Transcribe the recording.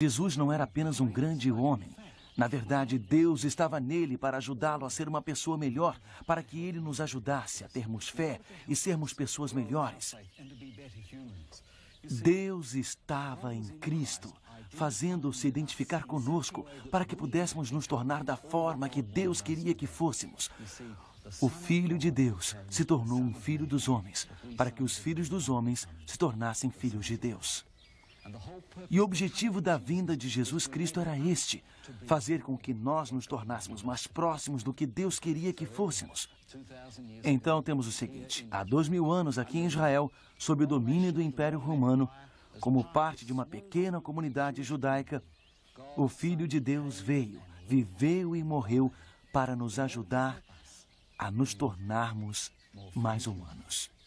Jesus não era apenas um grande homem. Na verdade, Deus estava nele para ajudá-lo a ser uma pessoa melhor, para que ele nos ajudasse a termos fé e sermos pessoas melhores. Deus estava em Cristo, fazendo-se identificar conosco para que pudéssemos nos tornar da forma que Deus queria que fôssemos. O Filho de Deus se tornou um filho dos homens, para que os filhos dos homens se tornassem filhos de Deus. E o objetivo da vinda de Jesus Cristo era este: fazer com que nós nos tornássemos mais próximos do que Deus queria que fôssemos. Então temos o seguinte: há dois mil anos aqui em Israel, sob o domínio do Império Romano, como parte de uma pequena comunidade judaica, o Filho de Deus veio, viveu e morreu para nos ajudar a nos tornarmos mais humanos.